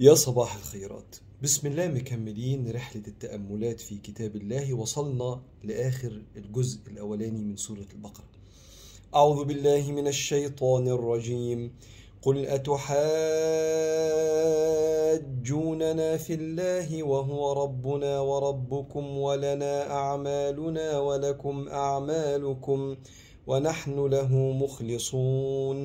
يا صباح الخيرات بسم الله مكملين رحلة التأملات في كتاب الله وصلنا لآخر الجزء الأولاني من سورة البقرة أعوذ بالله من الشيطان الرجيم قل أتحاجوننا في الله وهو ربنا وربكم ولنا أعمالنا ولكم أعمالكم ونحن له مخلصون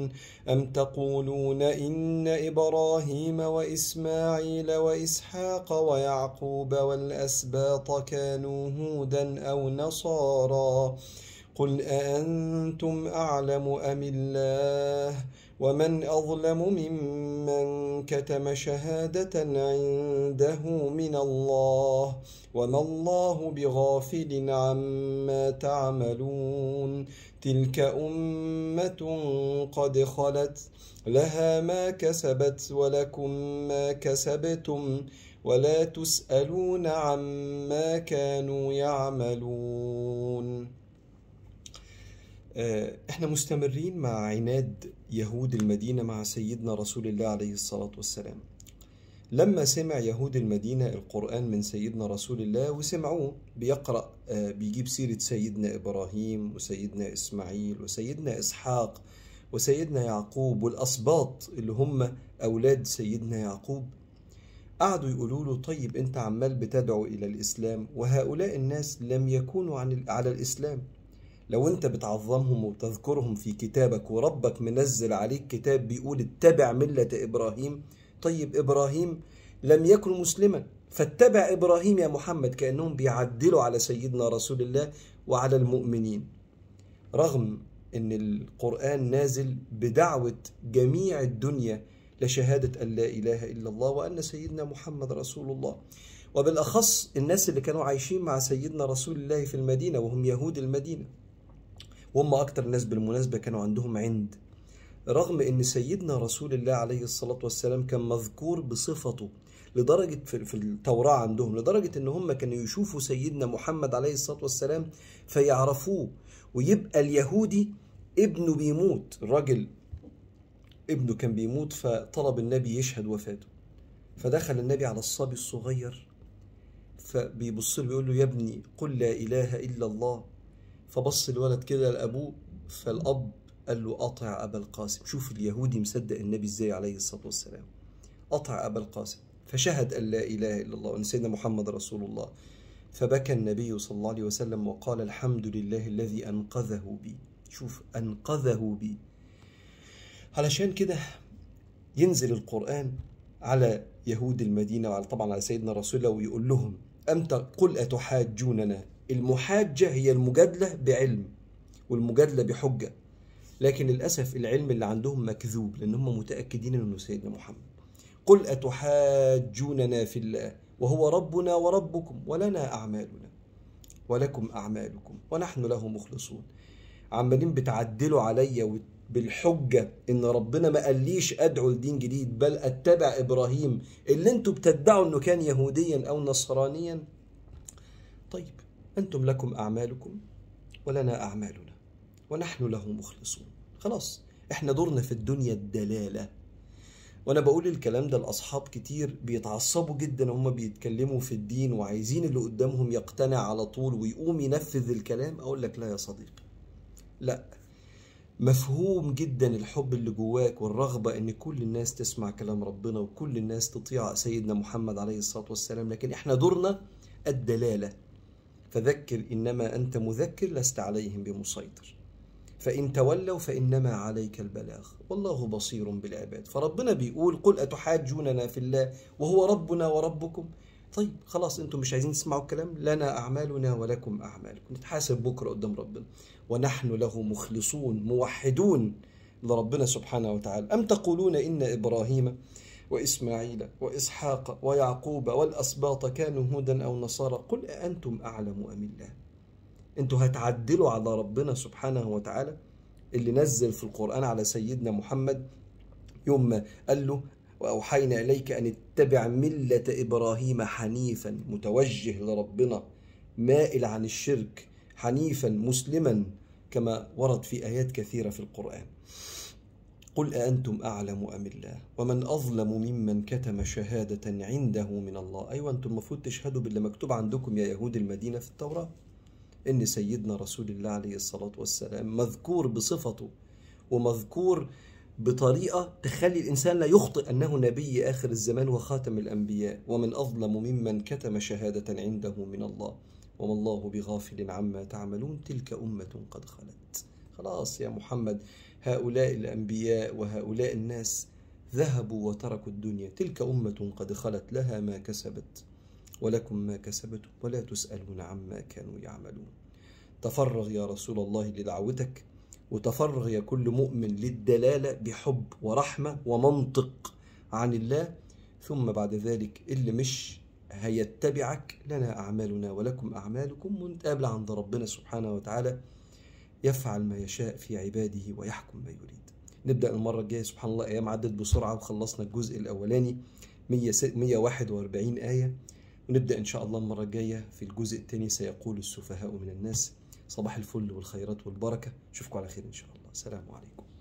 أم تقولون إن إبراهيم وإسماعيل وإسحاق ويعقوب والأسباط كانوا هودا أو نصارا قل أأنتم أعلم أم الله ومن أظلم ممن كتم شهادة عنده من الله وما الله بغافل عما تعملون تلك أمة قد خلت لها ما كسبت ولكم ما كسبتم ولا تسألون عما كانوا يعملون آه، احنا مستمرين مع عناد يهود المدينة مع سيدنا رسول الله عليه الصلاة والسلام لما سمع يهود المدينة القرآن من سيدنا رسول الله وسمعوه بيقرأ آه، بيجيب سيرة سيدنا إبراهيم وسيدنا إسماعيل وسيدنا إسحاق وسيدنا يعقوب والأسباط اللي هم أولاد سيدنا يعقوب قعدوا يقولوا له طيب أنت عمال بتدعو إلى الإسلام وهؤلاء الناس لم يكونوا عن على الإسلام لو أنت بتعظمهم وبتذكرهم في كتابك وربك منزل عليك كتاب بيقول اتبع ملة إبراهيم طيب إبراهيم لم يكن مسلما فاتبع إبراهيم يا محمد كأنهم بيعدلوا على سيدنا رسول الله وعلى المؤمنين رغم أن القرآن نازل بدعوة جميع الدنيا لشهادة أن لا إله إلا الله وأن سيدنا محمد رسول الله وبالأخص الناس اللي كانوا عايشين مع سيدنا رسول الله في المدينة وهم يهود المدينة وهم أكتر ناس بالمناسبة كانوا عندهم عند رغم ان سيدنا رسول الله عليه الصلاه والسلام كان مذكور بصفته لدرجه في التوراه عندهم لدرجه ان هم كانوا يشوفوا سيدنا محمد عليه الصلاه والسلام فيعرفوه ويبقى اليهودي ابنه بيموت الراجل ابنه كان بيموت فطلب النبي يشهد وفاته فدخل النبي على الصبي الصغير فبيبص له بيقول له يا ابني قل لا اله الا الله فبص الولد كده لابوه فالاب قال له أطع أبا القاسم شوف اليهودي مصدق النبي إزاي عليه الصلاة والسلام أطع أبا القاسم فشهد أن لا إله إلا الله وأن سيدنا محمد رسول الله فبكى النبي صلى الله عليه وسلم وقال الحمد لله الذي أنقذه بي شوف أنقذه بي علشان كده ينزل القرآن على يهود المدينة وعلى طبعا على سيدنا رسول الله ويقول لهم أمتى قل أتحاجوننا المحاجة هي المجادلة بعلم والمجادلة بحجة لكن للأسف العلم اللي عندهم مكذوب لأن هم متأكدين أنه سيدنا محمد قل أتحاجوننا في الله وهو ربنا وربكم ولنا أعمالنا ولكم أعمالكم ونحن له مخلصون عمالين بتعدلوا عليا بالحجة إن ربنا ما قاليش أدعو لدين جديد بل أتبع إبراهيم اللي أنتوا بتدعوا إنه كان يهوديا أو نصرانيا طيب أنتم لكم أعمالكم ولنا أعمالنا ونحن له مخلصون خلاص احنا دورنا في الدنيا الدلاله وانا بقول الكلام ده لاصحاب كتير بيتعصبوا جدا هم بيتكلموا في الدين وعايزين اللي قدامهم يقتنع على طول ويقوم ينفذ الكلام اقول لك لا يا صديقي لا مفهوم جدا الحب اللي جواك والرغبة ان كل الناس تسمع كلام ربنا وكل الناس تطيع سيدنا محمد عليه الصلاة والسلام لكن احنا دورنا الدلالة فذكر انما انت مذكر لست عليهم بمسيطر فإن تولوا فإنما عليك البلاغ والله بصير بالعباد فربنا بيقول قل أتحاجوننا في الله وهو ربنا وربكم طيب خلاص انتم مش عايزين تسمعوا الكلام لنا اعمالنا ولكم اعمالكم نتحاسب بكره قدام ربنا ونحن له مخلصون موحدون لربنا سبحانه وتعالى ام تقولون ان ابراهيم واسماعيل واسحاق ويعقوب والاسباط كانوا هودا او نصارى قل أنتم اعلم ام الله انتوا هتعدلوا على ربنا سبحانه وتعالى اللي نزل في القرآن على سيدنا محمد يوم ما قال له وأوحينا إليك أن اتبع ملة إبراهيم حنيفا متوجه لربنا مائل عن الشرك حنيفا مسلما كما ورد في آيات كثيرة في القرآن قل أأنتم أعلم أم الله ومن أظلم ممن كتم شهادة عنده من الله أيوة أنتم المفروض تشهدوا باللي مكتوب عندكم يا يهود المدينة في التوراة ان سيدنا رسول الله عليه الصلاه والسلام مذكور بصفته ومذكور بطريقه تخلي الانسان لا يخطئ انه نبي اخر الزمان وخاتم الانبياء ومن اظلم ممن كتم شهاده عنده من الله وما الله بغافل عما تعملون تلك امه قد خلت خلاص يا محمد هؤلاء الانبياء وهؤلاء الناس ذهبوا وتركوا الدنيا تلك امه قد خلت لها ما كسبت ولكم ما كسبتم ولا تسألون عما كانوا يعملون تفرغ يا رسول الله لدعوتك وتفرغ يا كل مؤمن للدلالة بحب ورحمة ومنطق عن الله ثم بعد ذلك اللي مش هيتبعك لنا أعمالنا ولكم أعمالكم ونتقابل عند ربنا سبحانه وتعالى يفعل ما يشاء في عباده ويحكم ما يريد نبدأ المرة الجاية سبحان الله أيام عدت بسرعة وخلصنا الجزء الأولاني 141 آية ونبدأ إن شاء الله المرة الجاية في الجزء الثاني سيقول السفهاء من الناس صباح الفل والخيرات والبركة أشوفكم على خير إن شاء الله سلام عليكم